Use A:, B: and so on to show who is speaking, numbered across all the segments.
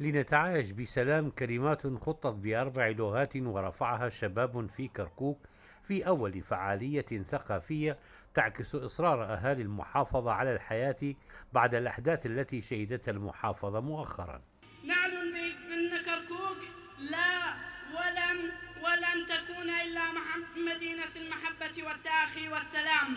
A: لنتعايش بسلام كلمات خطت بأربع لغات ورفعها شباب في كركوك في أول فعالية ثقافية تعكس إصرار أهالي المحافظة على الحياة بعد الأحداث التي شهدتها المحافظة مؤخرا
B: نعلن بأن كركوك لا ولن ولن تكون إلا مدينة المحبة والتآخي والسلام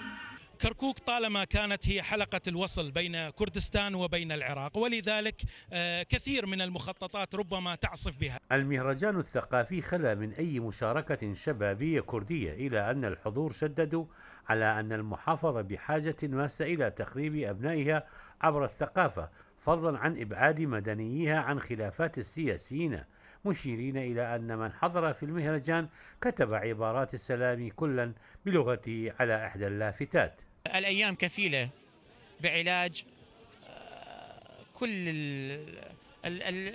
C: كركوك طالما كانت هي حلقة الوصل بين كردستان وبين العراق ولذلك آه، كثير من المخططات ربما تعصف بها
A: المهرجان الثقافي خلا من أي مشاركة شبابية كردية إلى أن الحضور شددوا على أن المحافظة بحاجة ماسة إلى تخريب أبنائها عبر الثقافة فضلا عن إبعاد مدنييها عن خلافات السياسيين مشيرين إلى أن من حضر في المهرجان كتب عبارات السلام كلا بلغته على إحدى اللافتات
D: الأيام كفيلة بعلاج آه، كل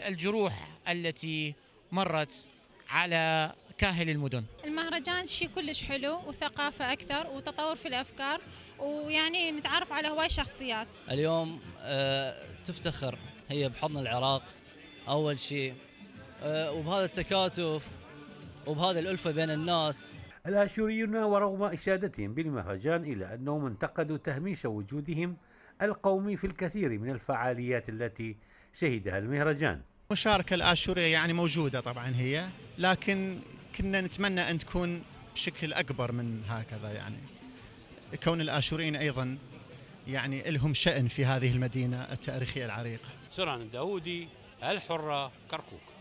D: الجروح التي مرت على كاهل المدن
E: المهرجان شيء كلش حلو وثقافة أكثر وتطور في الأفكار ويعني نتعرف على هواي شخصيات اليوم آه، تفتخر هي بحضن العراق أول شيء آه، وبهذا التكاتف وبهذا الألفة
A: بين الناس الآشوريون ورغم إشادتهم بالمهرجان إلا أنهم انتقدوا تهميش وجودهم القومي في الكثير من الفعاليات التي شهدها
B: المهرجان مشاركة الآشورية يعني موجودة طبعا هي لكن كنا نتمنى أن تكون بشكل أكبر من هكذا يعني كون الآشوريين أيضا يعني لهم شأن في هذه المدينة التاريخية العريقة
A: سرعان الداودي الحرة كركوك